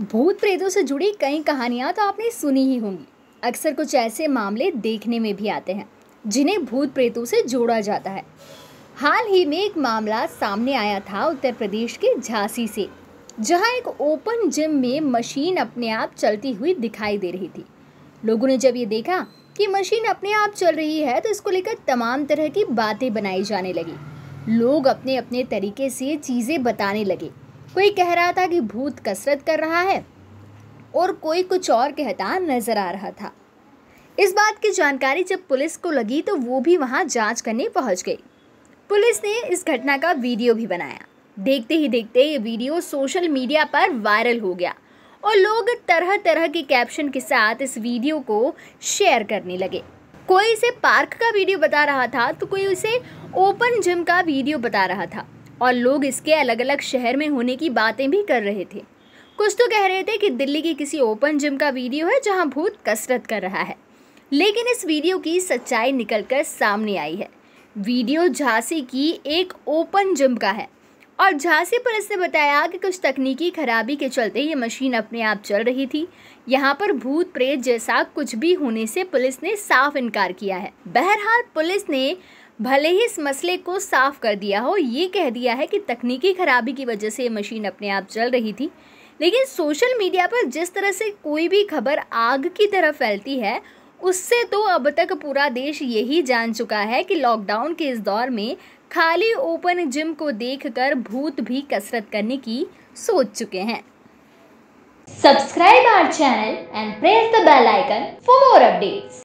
भूत प्रेतों से जुड़ी कई कहानियाँ तो आपने सुनी ही होंगी अक्सर कुछ ऐसे मामले देखने में भी आते हैं जिन्हें भूत प्रेतों से जोड़ा जाता है हाल ही में एक मामला सामने आया था उत्तर प्रदेश के झांसी से जहां एक ओपन जिम में मशीन अपने आप चलती हुई दिखाई दे रही थी लोगों ने जब ये देखा कि मशीन अपने आप चल रही है तो इसको लेकर तमाम तरह की बातें बनाई जाने लगी लोग अपने अपने तरीके से चीज़ें बताने लगे कोई कह रहा था कि भूत कसरत कर रहा है और कोई कुछ और कहता नजर आ रहा था इस बात की जानकारी जब पुलिस को लगी तो वो भी वहाँ जांच करने पहुँच गई पुलिस ने इस घटना का वीडियो भी बनाया देखते ही देखते ये वीडियो सोशल मीडिया पर वायरल हो गया और लोग तरह तरह के कैप्शन के साथ इस वीडियो को शेयर करने लगे कोई इसे पार्क का वीडियो बता रहा था तो कोई उसे ओपन जिम का वीडियो बता रहा था और लोग इसके अलग अलग शहर में होने की बातें भी कर रहे थे कुछ तो कह रहे थे कि दिल्ली की किसी ओपन जिम का वीडियो है जहां भूत कसरत कर रहा है लेकिन इस वीडियो की सच्चाई निकलकर सामने आई है वीडियो झांसी की एक ओपन जिम का है और झांसी पुलिस ने बताया कि कुछ तकनीकी खराबी के चलते ये मशीन अपने आप चल रही थी यहाँ पर भूत प्रेत जैसा कुछ भी होने से पुलिस ने साफ इनकार किया है बहरहाल पुलिस ने भले ही इस मसले को साफ कर दिया हो ये कह दिया है कि तकनीकी खराबी की वजह से ये मशीन अपने आप चल रही थी लेकिन सोशल मीडिया पर जिस तरह से कोई भी खबर आग की तरह फैलती है उससे तो अब तक पूरा देश यही जान चुका है कि लॉकडाउन के इस दौर में खाली ओपन जिम को देखकर भूत भी कसरत करने की सोच चुके हैं subscribe our channel and press the bell icon for more updates